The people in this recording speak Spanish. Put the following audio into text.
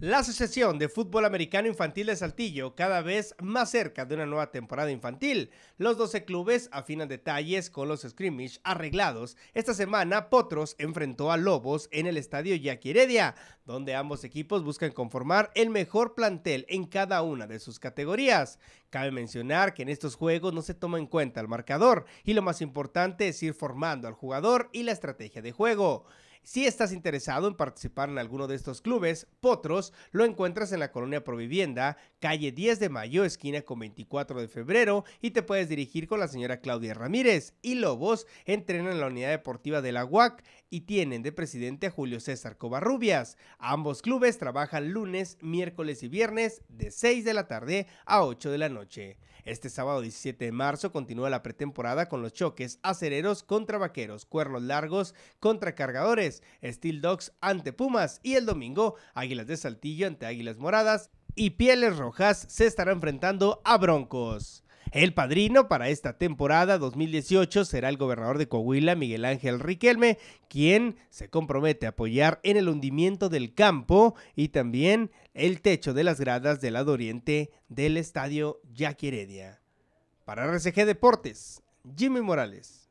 La Asociación de Fútbol Americano Infantil de Saltillo, cada vez más cerca de una nueva temporada infantil. Los 12 clubes afinan detalles con los scrimmage arreglados. Esta semana, Potros enfrentó a Lobos en el estadio Jackie donde ambos equipos buscan conformar el mejor plantel en cada una de sus categorías. Cabe mencionar que en estos juegos no se toma en cuenta el marcador y lo más importante es ir formando al jugador y la estrategia de juego. Si estás interesado en participar en alguno de estos clubes, Potros, lo encuentras en la colonia Provivienda, calle 10 de Mayo, esquina con 24 de febrero, y te puedes dirigir con la señora Claudia Ramírez. Y Lobos entrenan en la unidad deportiva de la UAC y tienen de presidente a Julio César Covarrubias. Ambos clubes trabajan lunes, miércoles y viernes de 6 de la tarde a 8 de la noche. Este sábado 17 de marzo continúa la pretemporada con los choques acereros contra vaqueros, cuernos largos contra cargadores Steel Dogs ante Pumas y el domingo Águilas de Saltillo ante Águilas Moradas y Pieles Rojas se estará enfrentando a Broncos. El padrino para esta temporada 2018 será el gobernador de Coahuila, Miguel Ángel Riquelme, quien se compromete a apoyar en el hundimiento del campo y también el techo de las gradas del lado oriente del estadio Yaqueredia. Para RCG Deportes, Jimmy Morales.